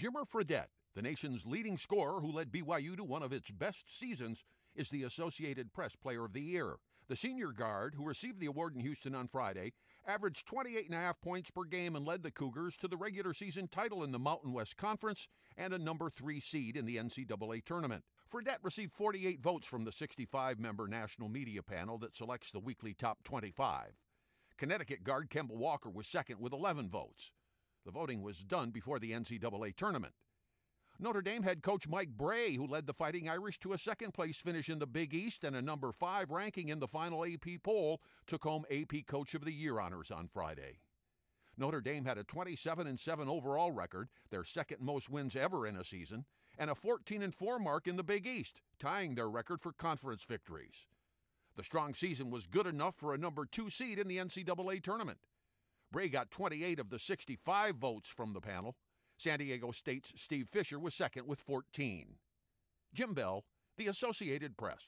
Jimmer Fredette, the nation's leading scorer who led BYU to one of its best seasons, is the Associated Press Player of the Year. The senior guard, who received the award in Houston on Friday, averaged 28.5 points per game and led the Cougars to the regular season title in the Mountain West Conference and a number three seed in the NCAA tournament. Fredette received 48 votes from the 65 member national media panel that selects the weekly top 25. Connecticut guard Kemba Walker was second with 11 votes. The voting was done before the NCAA tournament. Notre Dame head coach Mike Bray, who led the Fighting Irish to a second place finish in the Big East and a number five ranking in the final AP poll, took home AP Coach of the Year honors on Friday. Notre Dame had a 27 7 overall record, their second most wins ever in a season, and a 14 4 mark in the Big East, tying their record for conference victories. The strong season was good enough for a number two seed in the NCAA tournament. Bray got 28 of the 65 votes from the panel. San Diego State's Steve Fisher was second with 14. Jim Bell, The Associated Press.